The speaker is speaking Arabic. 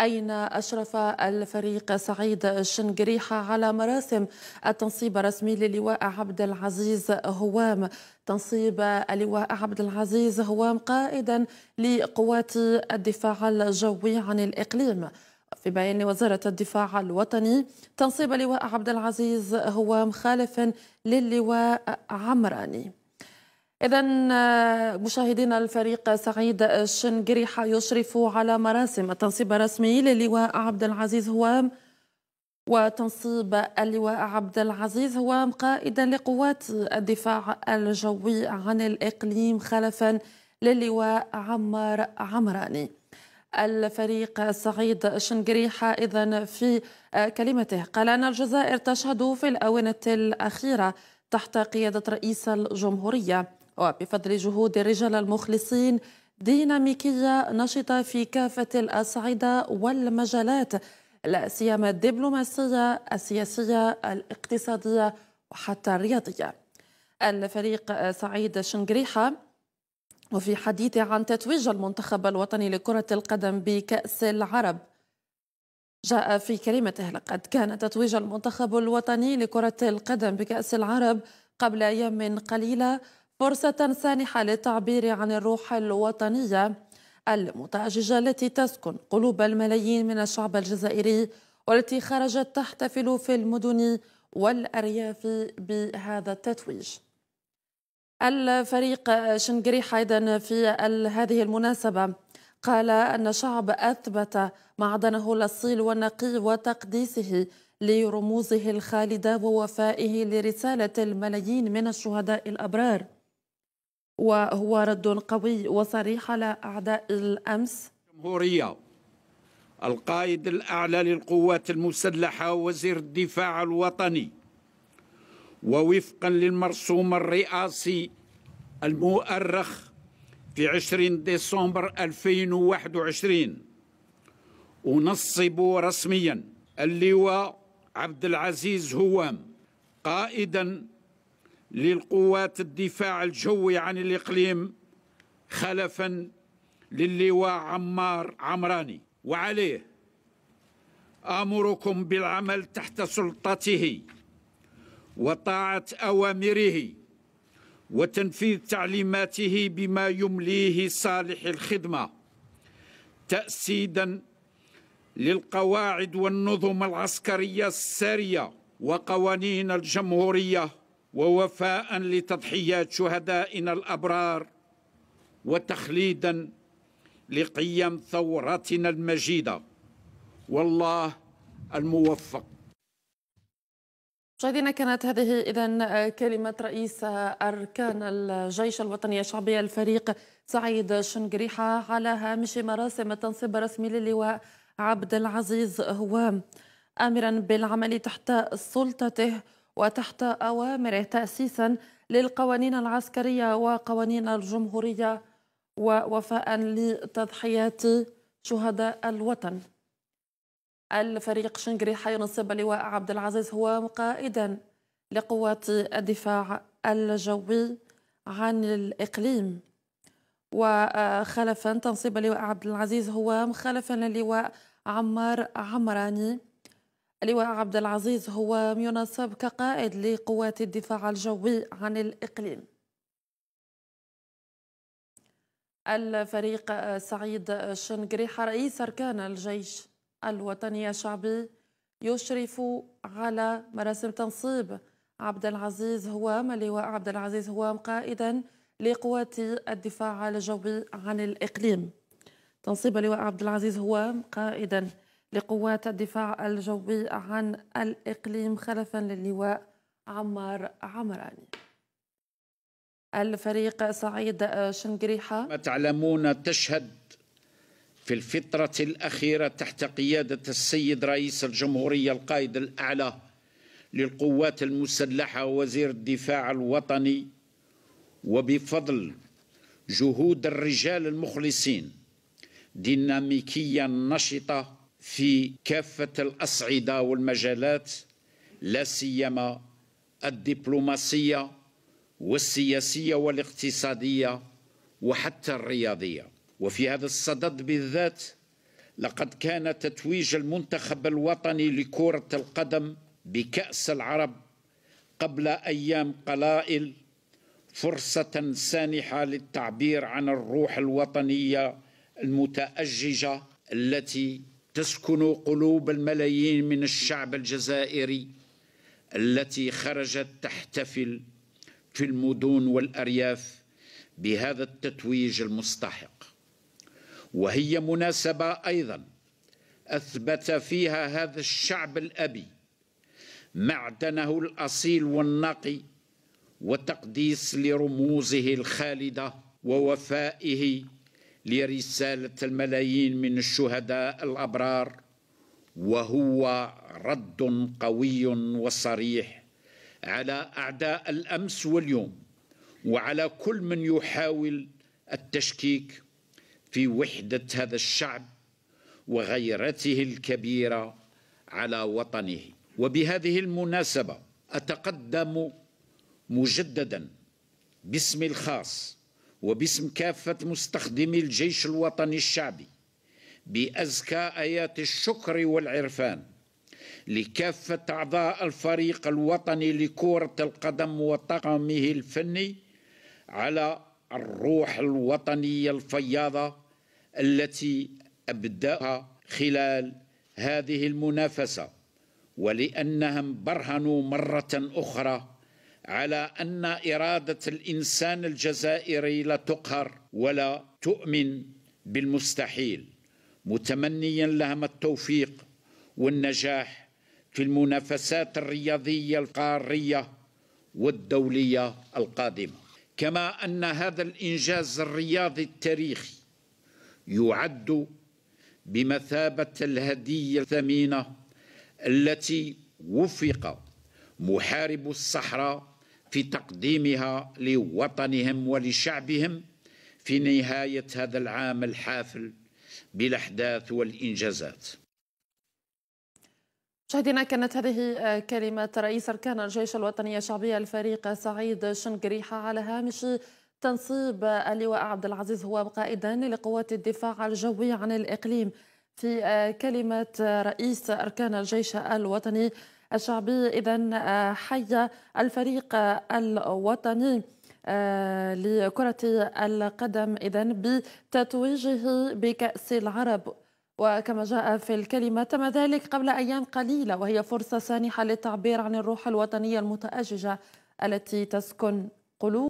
أين أشرف الفريق سعيد شنقريحة على مراسم التنصيب الرسمي للواء عبد العزيز هوام تنصيب اللواء عبد العزيز هوام قائدا لقوات الدفاع الجوي عن الإقليم في بيان وزارة الدفاع الوطني تنصيب اللواء عبد العزيز هوام خالف للواء عمراني إذا آه، مشاهدينا الفريق سعيد آه، الشنقريحة يشرف على مراسم التنصيب الرسمي للواء عبد العزيز هوام وتنصيب اللواء عبد العزيز هوام قائدا لقوات الدفاع الجوي عن الإقليم خلفا للواء عمار عمراني الفريق سعيد شنقريحة إذا في آه، كلمته قال أن الجزائر تشهد في الآونة الأخيرة تحت قيادة رئيس الجمهورية وبفضل جهود الرجال المخلصين ديناميكية نشطة في كافة الأصعدة والمجالات لا سيما الدبلوماسية السياسية الاقتصادية وحتى الرياضية الفريق سعيد شنقريحة وفي حديثه عن تتويج المنتخب الوطني لكرة القدم بكأس العرب جاء في كلمته لقد كان تتويج المنتخب الوطني لكرة القدم بكأس العرب قبل أيام قليلة فرصة سانحة للتعبير عن الروح الوطنية المتأججة التي تسكن قلوب الملايين من الشعب الجزائري والتي خرجت تحتفل في المدن والأرياف بهذا التتويج الفريق شنقري أيضا في هذه المناسبة قال أن شعب أثبت معدنه الأصيل والنقي وتقديسه لرموزه الخالدة ووفائه لرسالة الملايين من الشهداء الأبرار وهو رد قوي وصريح على أعداء الأمس الجمهورية القائد الأعلى للقوات المسلحة وزير الدفاع الوطني ووفقا للمرسوم الرئاسي المؤرخ في 20 ديسمبر 2021 أنصب رسميا اللواء عبد العزيز هوام قائدا للقوات الدفاع الجوي عن الإقليم خلفا للواء عمار عمراني وعليه آمركم بالعمل تحت سلطته وطاعة أوامره وتنفيذ تعليماته بما يمليه صالح الخدمة تأسيدا للقواعد والنظم العسكرية السارية وقوانين الجمهورية ووفاء لتضحيات شهدائنا الابرار وتخليدا لقيم ثورتنا المجيده والله الموفق مشاهدينا كانت هذه اذا كلمه رئيس اركان الجيش الوطني الشعبي الفريق سعيد شنقريحه على هامش مراسم التنصيب الرسمي للواء عبد العزيز هوام امرا بالعمل تحت سلطته وتحت أوامره تأسيسا للقوانين العسكرية وقوانين الجمهورية ووفاء لتضحيات شهداء الوطن الفريق شنغري حينصب لواء عبد العزيز هو قائدا لقوات الدفاع الجوي عن الإقليم وخلفا تنصيب لواء عبد العزيز هو مخلفا للواء عمار عمراني اللواء عبد العزيز هو ينصب كقائد لقوات الدفاع الجوي عن الإقليم الفريق سعيد شنقريحة رئيس أركان الجيش الوطني الشعبي يشرف على مراسم تنصيب عبد العزيز هوام اللواء عبد العزيز هوام قائدا لقوات الدفاع الجوي عن الإقليم تنصيب اللواء عبد العزيز هوام قائدا لقوات الدفاع الجوي عن الإقليم خلفا للواء عمار عمراني الفريق سعيد شنقريحة ما تعلمون تشهد في الفترة الأخيرة تحت قيادة السيد رئيس الجمهورية القائد الأعلى للقوات المسلحة وزير الدفاع الوطني وبفضل جهود الرجال المخلصين ديناميكية نشطة في كافة الأصعدة والمجالات لا سيما الدبلوماسية والسياسية والاقتصادية وحتى الرياضية وفي هذا الصدد بالذات لقد كان تتويج المنتخب الوطني لكرة القدم بكأس العرب قبل أيام قلائل فرصة سانحة للتعبير عن الروح الوطنية المتأججة التي تسكن قلوب الملايين من الشعب الجزائري التي خرجت تحتفل في المدن والارياف بهذا التتويج المستحق وهي مناسبه ايضا اثبت فيها هذا الشعب الابي معدنه الاصيل والنقي وتقديس لرموزه الخالده ووفائه لرسالة الملايين من الشهداء الأبرار وهو رد قوي وصريح على أعداء الأمس واليوم وعلى كل من يحاول التشكيك في وحدة هذا الشعب وغيرته الكبيرة على وطنه وبهذه المناسبة أتقدم مجددا باسمي الخاص وباسم كافة مستخدمي الجيش الوطني الشعبي بأزكى آيات الشكر والعرفان لكافة أعضاء الفريق الوطني لكرة القدم وطاقمه الفني على الروح الوطنية الفياضة التي أبدأها خلال هذه المنافسة ولأنهم برهنوا مرة أخرى على ان اراده الانسان الجزائري لا تقهر ولا تؤمن بالمستحيل متمنيا لهم التوفيق والنجاح في المنافسات الرياضيه القاريه والدوليه القادمه كما ان هذا الانجاز الرياضي التاريخي يعد بمثابه الهديه الثمينه التي وفق محارب الصحراء في تقديمها لوطنهم ولشعبهم في نهاية هذا العام الحافل بالأحداث والإنجازات مشاهدينا كانت هذه آه، كلمة رئيس أركان الجيش الوطني الشعبي الفريق سعيد شنقريحة على هامش تنصيب اللواء عبد العزيز هو قائدا لقوات الدفاع الجوي عن الإقليم في آه، كلمة رئيس أركان الجيش الوطني الشعبي إذا آه، حي الفريق آه، الوطني آه، لكرة القدم إذا بتتويجه بكأس العرب وكما جاء في الكلمة تم ذلك قبل أيام قليلة وهي فرصة سانحة للتعبير عن الروح الوطنية المتأججة التي تسكن قلوب